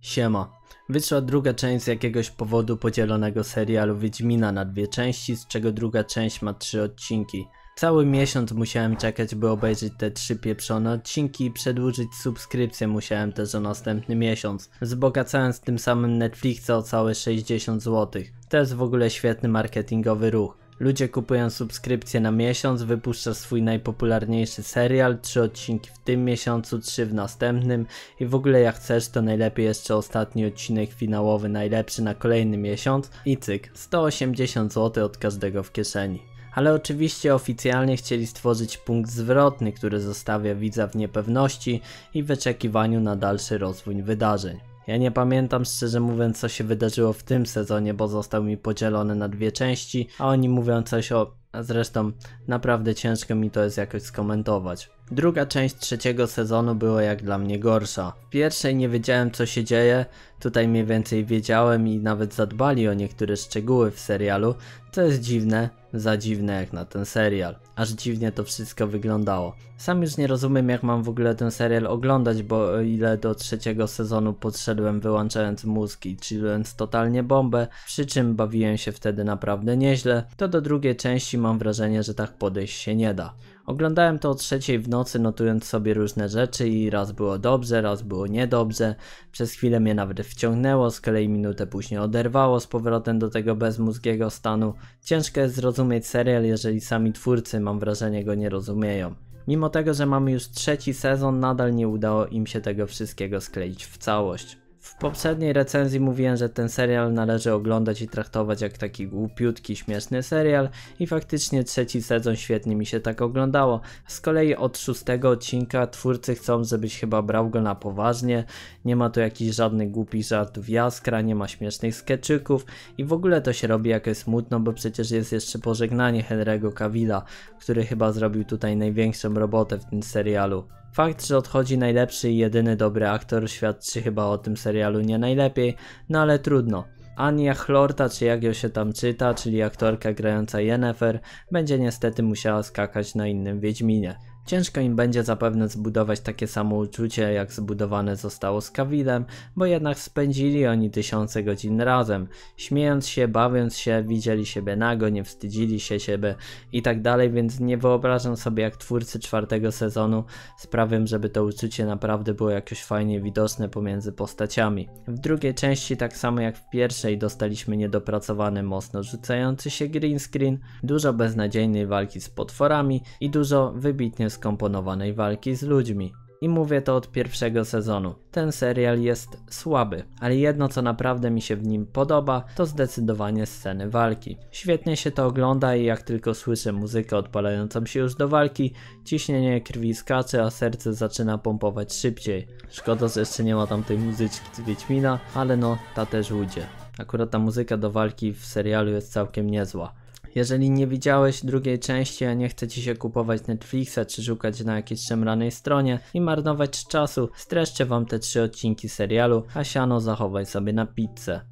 Siema. Wyszła druga część z jakiegoś powodu podzielonego serialu Wiedźmina na dwie części, z czego druga część ma trzy odcinki. Cały miesiąc musiałem czekać, by obejrzeć te trzy pieprzone odcinki i przedłużyć subskrypcję musiałem też o następny miesiąc, wzbogacając tym samym Netflixa o całe 60 zł. To jest w ogóle świetny marketingowy ruch. Ludzie kupują subskrypcję na miesiąc, wypuszczasz swój najpopularniejszy serial, trzy odcinki w tym miesiącu, trzy w następnym i w ogóle jak chcesz to najlepiej jeszcze ostatni odcinek finałowy, najlepszy na kolejny miesiąc i cyk, 180 zł od każdego w kieszeni ale oczywiście oficjalnie chcieli stworzyć punkt zwrotny, który zostawia widza w niepewności i wyczekiwaniu na dalszy rozwój wydarzeń. Ja nie pamiętam szczerze mówiąc co się wydarzyło w tym sezonie, bo został mi podzielony na dwie części, a oni mówią coś o... Zresztą naprawdę ciężko mi to jest jakoś skomentować. Druga część trzeciego sezonu była jak dla mnie gorsza. W pierwszej nie wiedziałem co się dzieje, tutaj mniej więcej wiedziałem i nawet zadbali o niektóre szczegóły w serialu, co jest dziwne, za dziwne jak na ten serial. Aż dziwnie to wszystko wyglądało. Sam już nie rozumiem, jak mam w ogóle ten serial oglądać, bo o ile do trzeciego sezonu podszedłem wyłączając mózg i chillując totalnie bombę, przy czym bawiłem się wtedy naprawdę nieźle, to do drugiej części mam wrażenie, że tak podejść się nie da. Oglądałem to o trzeciej w nocy, notując sobie różne rzeczy i raz było dobrze, raz było niedobrze. Przez chwilę mnie nawet wciągnęło, z kolei minutę później oderwało z powrotem do tego bezmózgiego stanu. Ciężko jest zrozumieć serial, jeżeli sami twórcy, mam wrażenie, go nie rozumieją. Mimo tego, że mamy już trzeci sezon, nadal nie udało im się tego wszystkiego skleić w całość. W poprzedniej recenzji mówiłem, że ten serial należy oglądać i traktować jak taki głupiutki, śmieszny serial i faktycznie trzeci sezon świetnie mi się tak oglądało. Z kolei od szóstego odcinka twórcy chcą, żebyś chyba brał go na poważnie. Nie ma tu jakichś żadnych głupich żartów jaskra, nie ma śmiesznych skeczyków i w ogóle to się robi jakoś smutno, bo przecież jest jeszcze pożegnanie Henry'ego Cavilla, który chyba zrobił tutaj największą robotę w tym serialu. Fakt, że odchodzi najlepszy i jedyny dobry aktor świadczy chyba o tym serialu nie najlepiej, no ale trudno. Ania Chlorta, czy jak ją się tam czyta, czyli aktorka grająca Yennefer, będzie niestety musiała skakać na innym Wiedźminie. Ciężko im będzie zapewne zbudować takie samo uczucie, jak zbudowane zostało z Kawilem, bo jednak spędzili oni tysiące godzin razem, śmiejąc się, bawiąc się, widzieli siebie nago, nie wstydzili się siebie i tak dalej, więc nie wyobrażam sobie jak twórcy czwartego sezonu sprawią, żeby to uczucie naprawdę było jakoś fajnie widoczne pomiędzy postaciami. W drugiej części, tak samo jak w pierwszej, dostaliśmy niedopracowany, mocno rzucający się green screen, dużo beznadziejnej walki z potworami i dużo wybitnie skomponowanej walki z ludźmi. I mówię to od pierwszego sezonu. Ten serial jest słaby, ale jedno co naprawdę mi się w nim podoba, to zdecydowanie sceny walki. Świetnie się to ogląda i jak tylko słyszę muzykę odpalającą się już do walki, ciśnienie krwi skacze, a serce zaczyna pompować szybciej. Szkoda, że jeszcze nie ma tej muzyczki z Wiedźmina, ale no, ta też ujdzie. Akurat ta muzyka do walki w serialu jest całkiem niezła. Jeżeli nie widziałeś drugiej części, a nie chce ci się kupować Netflixa czy szukać na jakiejś szemranej stronie i marnować czasu, streszczę wam te trzy odcinki serialu, a siano zachowaj sobie na pizzę.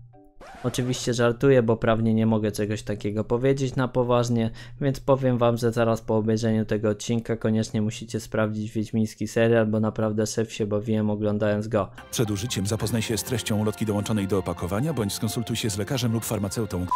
Oczywiście żartuję, bo prawnie nie mogę czegoś takiego powiedzieć na poważnie, więc powiem wam, że zaraz po obejrzeniu tego odcinka koniecznie musicie sprawdzić wiedźmiński serial, bo naprawdę szef się bawiłem oglądając go. Przed użyciem zapoznaj się z treścią ulotki dołączonej do opakowania, bądź skonsultuj się z lekarzem lub farmaceutą.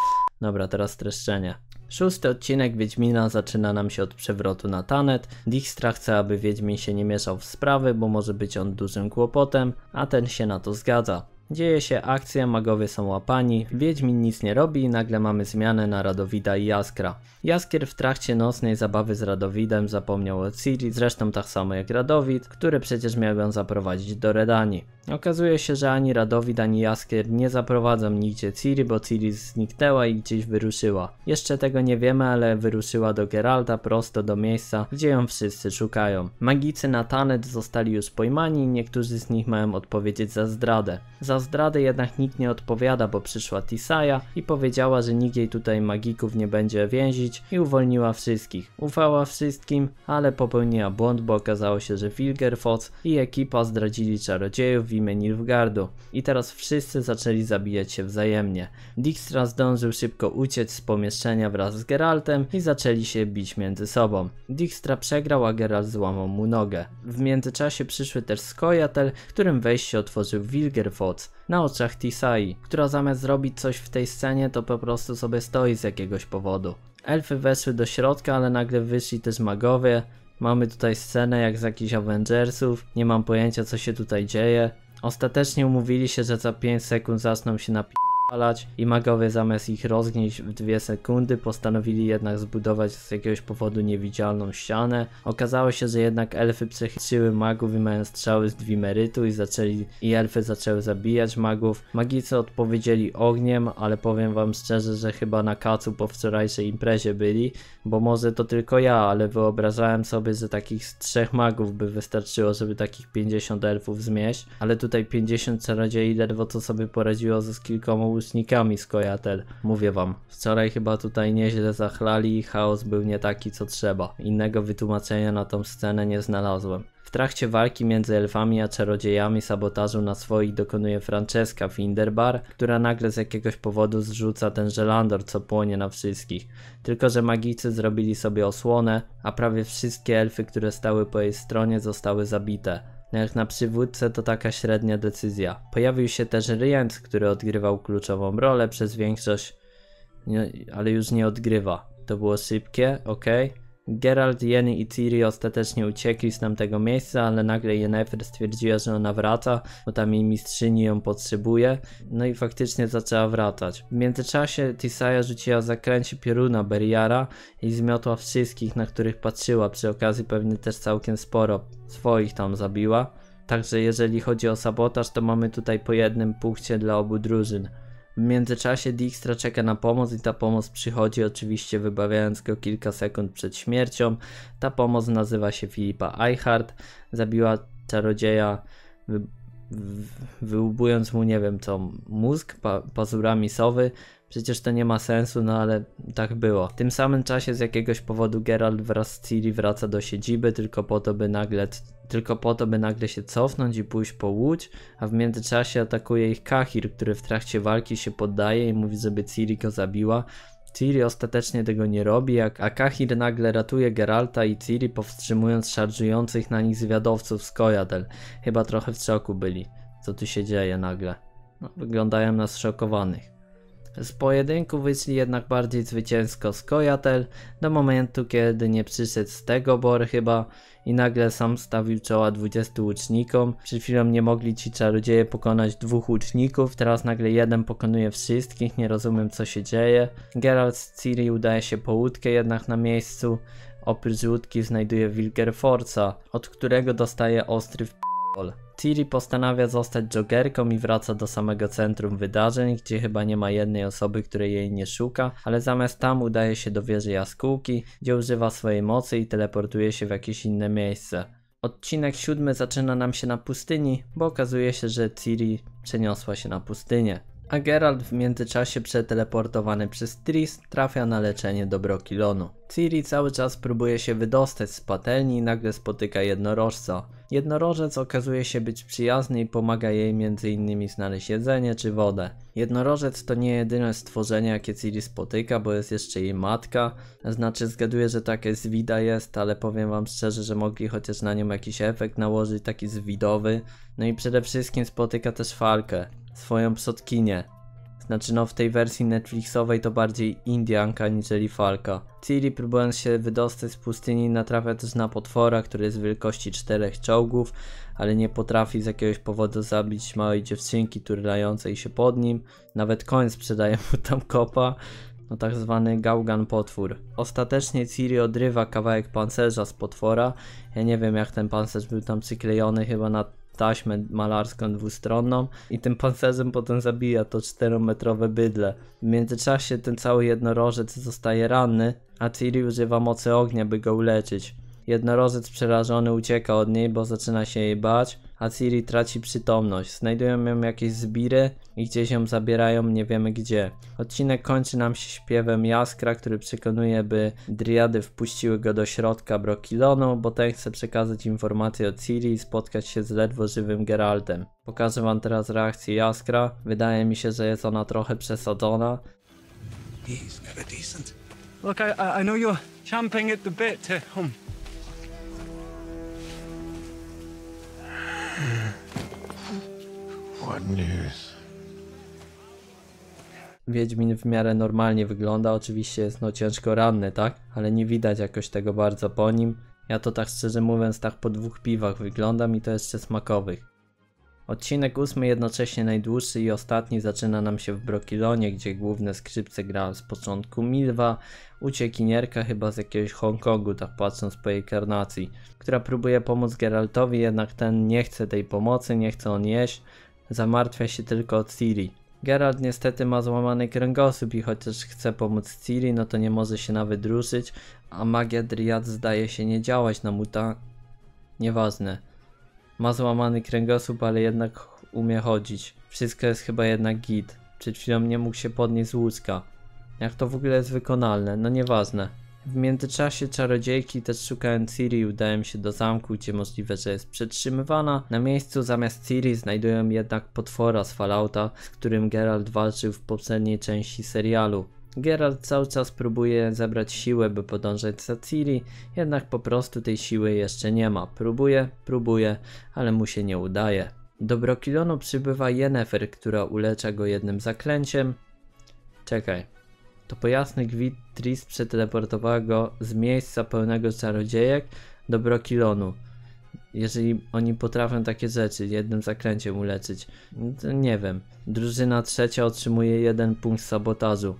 Dobra, teraz streszczenie. Szósty odcinek Wiedźmina zaczyna nam się od przewrotu na Tanet. Dijkstra chce, aby Wiedźmin się nie mieszał w sprawy, bo może być on dużym kłopotem, a ten się na to zgadza. Dzieje się akcja, magowie są łapani, Wiedźmin nic nie robi i nagle mamy zmianę na Radowida i Jaskra. Jaskier w trakcie nocnej zabawy z Radowidem zapomniał o Ciri, zresztą tak samo jak Radowid, który przecież miał ją zaprowadzić do Redanii. Okazuje się, że ani Radowid, ani Jaskier nie zaprowadzą nigdzie Ciri, bo Ciri zniknęła i gdzieś wyruszyła. Jeszcze tego nie wiemy, ale wyruszyła do Geralta prosto do miejsca, gdzie ją wszyscy szukają. Magicy na Tanet zostali już pojmani i niektórzy z nich mają odpowiedzieć za zdradę. Za zdradę jednak nikt nie odpowiada, bo przyszła Tisaya i powiedziała, że nikt jej tutaj magików nie będzie więzić i uwolniła wszystkich. Ufała wszystkim, ale popełniła błąd, bo okazało się, że Wilgerfoss i ekipa zdradzili czarodziejów w imię Nilfgardu i teraz wszyscy zaczęli zabijać się wzajemnie. Dijkstra zdążył szybko uciec z pomieszczenia wraz z Geraltem i zaczęli się bić między sobą. Dijkstra przegrał, a Geralt złamał mu nogę. W międzyczasie przyszły też Skojatel, którym wejście otworzył Wilgerfoss na oczach Tisai, która zamiast zrobić coś w tej scenie to po prostu sobie stoi z jakiegoś powodu. Elfy weszły do środka, ale nagle wyszli też magowie. Mamy tutaj scenę jak z jakichś Avengersów, nie mam pojęcia co się tutaj dzieje. Ostatecznie umówili się, że za 5 sekund zaczną się napi odpalać i magowie zamiast ich rozgnieść w dwie sekundy postanowili jednak zbudować z jakiegoś powodu niewidzialną ścianę. Okazało się, że jednak elfy przechytrzyły magów i mają strzały z dwimerytu i zaczęli i elfy zaczęły zabijać magów. Magicy odpowiedzieli ogniem, ale powiem wam szczerze, że chyba na kacu po wczorajszej imprezie byli, bo może to tylko ja, ale wyobrażałem sobie, że takich trzech magów by wystarczyło, żeby takich 50 elfów zmieść, ale tutaj 50 czarodziei ledwo co sobie poradziło ze z kilkoma łucznikami z Kojatel. Mówię wam, wczoraj chyba tutaj nieźle zachlali i chaos był nie taki co trzeba. Innego wytłumaczenia na tą scenę nie znalazłem. W trakcie walki między elfami a czarodziejami sabotażu na swoich dokonuje Francesca Finderbar, która nagle z jakiegoś powodu zrzuca ten żelandor, co płonie na wszystkich. Tylko, że magicy zrobili sobie osłonę, a prawie wszystkie elfy, które stały po jej stronie zostały zabite. No jak na przywódcę to taka średnia decyzja. Pojawił się też Rient, który odgrywał kluczową rolę przez większość, nie, ale już nie odgrywa. To było szybkie, ok. Geralt, Jenny i Ciri ostatecznie uciekli z tamtego miejsca, ale nagle Yennefer stwierdziła, że ona wraca, bo tam jej mistrzyni ją potrzebuje, no i faktycznie zaczęła wracać. W międzyczasie Tisaya rzuciła zakręcie pioruna Beriara i zmiotła wszystkich, na których patrzyła, przy okazji pewnie też całkiem sporo swoich tam zabiła. Także jeżeli chodzi o sabotaż, to mamy tutaj po jednym punkcie dla obu drużyn. W międzyczasie Dijkstra czeka na pomoc i ta pomoc przychodzi oczywiście wybawiając go kilka sekund przed śmiercią. Ta pomoc nazywa się Filipa Eichhardt, zabiła czarodzieja wy, wyłubując mu nie wiem co mózg pa, pazurami sowy. Przecież to nie ma sensu, no ale tak było. W tym samym czasie z jakiegoś powodu Geralt wraz z Ciri wraca do siedziby tylko po to, by nagle tylko po to, by nagle się cofnąć i pójść po łódź, a w międzyczasie atakuje ich Kahir, który w trakcie walki się poddaje i mówi, żeby Ciri go zabiła. Ciri ostatecznie tego nie robi, a Kahir nagle ratuje Geralta i Ciri powstrzymując szarżujących na nich zwiadowców z Kojadel. Chyba trochę w szoku byli, co tu się dzieje nagle. No, wyglądają na zszokowanych. Z pojedynku wyszli jednak bardziej zwycięsko Skojatel do momentu kiedy nie przyszedł z tego bor chyba i nagle sam stawił czoła 20 łucznikom. Przed chwilą nie mogli ci czarodzieje pokonać dwóch łuczników, teraz nagle jeden pokonuje wszystkich, nie rozumiem co się dzieje. Geralt z Ciri udaje się po łódkę jednak na miejscu, oprócz łódki znajduje Wilgerforca, od którego dostaje ostry w Tiri postanawia zostać jogerką i wraca do samego centrum wydarzeń, gdzie chyba nie ma jednej osoby, której jej nie szuka, ale zamiast tam udaje się do wieży jaskółki, gdzie używa swojej mocy i teleportuje się w jakieś inne miejsce. Odcinek siódmy zaczyna nam się na pustyni, bo okazuje się, że Ciri przeniosła się na pustynię. A Geralt w międzyczasie przeteleportowany przez Tris trafia na leczenie do Brokilonu. Ciri cały czas próbuje się wydostać z patelni i nagle spotyka jednorożca. Jednorożec okazuje się być przyjazny i pomaga jej m.in. znaleźć jedzenie czy wodę. Jednorożec to nie jedyne stworzenie jakie Ciri spotyka, bo jest jeszcze jej matka, znaczy zgaduję, że takie zwida jest, ale powiem wam szczerze, że mogli chociaż na nią jakiś efekt nałożyć taki zwidowy. No i przede wszystkim spotyka też Falkę, swoją przodkinię. Znaczy no w tej wersji Netflixowej to bardziej Indianka niżeli Falka. Ciri próbując się wydostać z pustyni natrafia też na potwora, który jest wielkości czterech czołgów, ale nie potrafi z jakiegoś powodu zabić małej dziewczynki turlającej się pod nim. Nawet koń sprzedaje mu tam kopa, no tak zwany gałgan potwór. Ostatecznie Ciri odrywa kawałek pancerza z potwora. Ja nie wiem jak ten pancerz był tam przyklejony, chyba na taśmę malarską dwustronną i tym pancerzem potem zabija to czterometrowe bydle. W międzyczasie ten cały jednorożec zostaje ranny, a Ciri używa mocy ognia, by go uleczyć. Jednorożec przerażony ucieka od niej, bo zaczyna się jej bać, a Ciri traci przytomność. Znajdują ją jakieś zbiry i gdzieś ją zabierają, nie wiemy gdzie. Odcinek kończy nam się śpiewem Jaskra, który przekonuje, by Driady wpuściły go do środka Brokilonu, bo ten chce przekazać informacje o Ciri i spotkać się z ledwo żywym Geraltem. Pokażę wam teraz reakcję Jaskra. Wydaje mi się, że jest ona trochę przesadzona. He's never decent. Look, I, I know you're champing at the bit to uh, um, Wiedźmin w miarę normalnie wygląda, oczywiście jest no ciężko ranny, tak? Ale nie widać jakoś tego bardzo po nim. Ja to tak szczerze mówiąc tak po dwóch piwach wyglądam i to jeszcze smakowych. Odcinek ósmy jednocześnie najdłuższy i ostatni zaczyna nam się w Brokilonie, gdzie główne skrzypce gra z początku Milwa, uciekinierka chyba z jakiegoś Hongkongu, tak patrząc po jej karnacji, która próbuje pomóc Geraltowi, jednak ten nie chce tej pomocy, nie chce on jeść, Zamartwia się tylko o Ciri. Geralt niestety ma złamany kręgosłup i chociaż chce pomóc Ciri, no to nie może się nawet ruszyć, a magia Driad zdaje się nie działać na muta. Nieważne. Ma złamany kręgosłup, ale jednak umie chodzić. Wszystko jest chyba jednak git. Przed chwilą nie mógł się podnieść z łóżka. Jak to w ogóle jest wykonalne? No nieważne. W międzyczasie czarodziejki też szukają Ciri udają się do zamku, gdzie możliwe, że jest przetrzymywana. Na miejscu zamiast Ciri znajdują jednak potwora z Fallouta, z którym Geralt walczył w poprzedniej części serialu. Geralt cały czas próbuje zebrać siłę, by podążać za Ciri, jednak po prostu tej siły jeszcze nie ma. Próbuje, próbuje, ale mu się nie udaje. Do Brokilonu przybywa Yennefer, która ulecza go jednym zaklęciem. Czekaj, to po gwit Gwitris przeteleportowała go z miejsca pełnego czarodziejek do Brokilonu. Jeżeli oni potrafią takie rzeczy, jednym zakręciem uleczyć, to nie wiem. Drużyna trzecia otrzymuje jeden punkt sabotażu.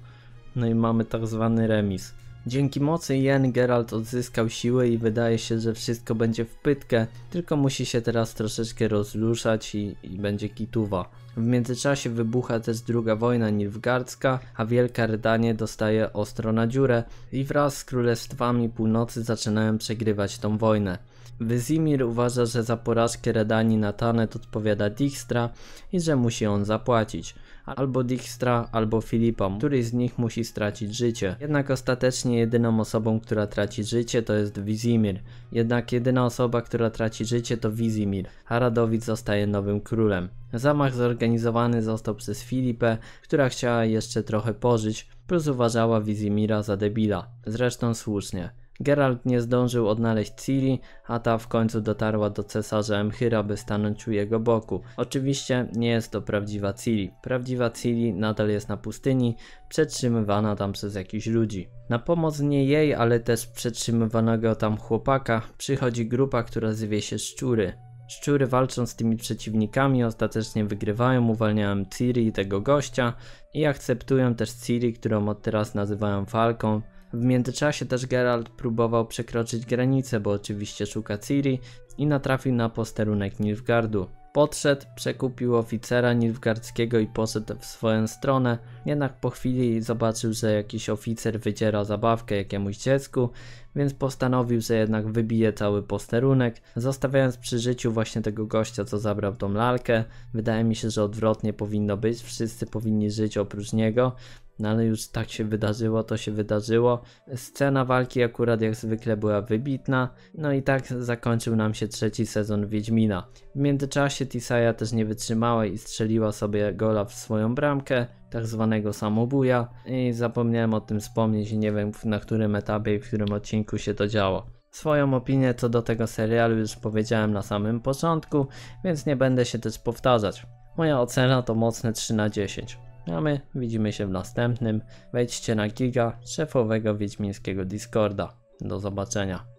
No i mamy tak zwany remis. Dzięki mocy Jen Geralt odzyskał siły i wydaje się, że wszystko będzie w pytkę, tylko musi się teraz troszeczkę rozruszać i, i będzie kituwa. W międzyczasie wybucha też druga wojna nilfgardzka, a Wielka Rydanie dostaje ostro na dziurę i wraz z królestwami północy zaczynają przegrywać tą wojnę. Wyzimir uważa, że za porażkę Redani na Tanet odpowiada Dijkstra i że musi on zapłacić. Albo Dijkstra, albo Filipa, któryś z nich musi stracić życie. Jednak ostatecznie jedyną osobą, która traci życie to jest Wizimir. Jednak jedyna osoba, która traci życie to Wizimir. Haradowicz zostaje nowym królem. Zamach zorganizowany został przez Filipę, która chciała jeszcze trochę pożyć, plus uważała Wizimira za debila. Zresztą słusznie. Geralt nie zdążył odnaleźć Ciri, a ta w końcu dotarła do cesarza Emchyra, by stanąć u jego boku. Oczywiście nie jest to prawdziwa Ciri. Prawdziwa Ciri nadal jest na pustyni, przetrzymywana tam przez jakichś ludzi. Na pomoc nie jej, ale też przetrzymywanego tam chłopaka przychodzi grupa, która zwie się Szczury. Szczury walczą z tymi przeciwnikami, ostatecznie wygrywają, uwalniają Ciri i tego gościa i akceptują też Ciri, którą od teraz nazywają Falką, w międzyczasie też Geralt próbował przekroczyć granicę, bo oczywiście szuka Ciri i natrafił na posterunek Nilfgardu. Podszedł, przekupił oficera nilfgardzkiego i poszedł w swoją stronę, jednak po chwili zobaczył, że jakiś oficer wydziera zabawkę jakiemuś dziecku, więc postanowił, że jednak wybije cały posterunek, zostawiając przy życiu właśnie tego gościa, co zabrał tą lalkę. Wydaje mi się, że odwrotnie powinno być, wszyscy powinni żyć oprócz niego, no ale już tak się wydarzyło, to się wydarzyło. Scena walki akurat jak zwykle była wybitna. No i tak zakończył nam się trzeci sezon Wiedźmina. W międzyczasie Tisaya też nie wytrzymała i strzeliła sobie gola w swoją bramkę, tak zwanego samobuja. I zapomniałem o tym wspomnieć i nie wiem na którym etapie i w którym odcinku się to działo. Swoją opinię co do tego serialu już powiedziałem na samym początku, więc nie będę się też powtarzać. Moja ocena to mocne 3 na 10. A my widzimy się w następnym. Wejdźcie na giga szefowego wiedźmińskiego Discorda. Do zobaczenia.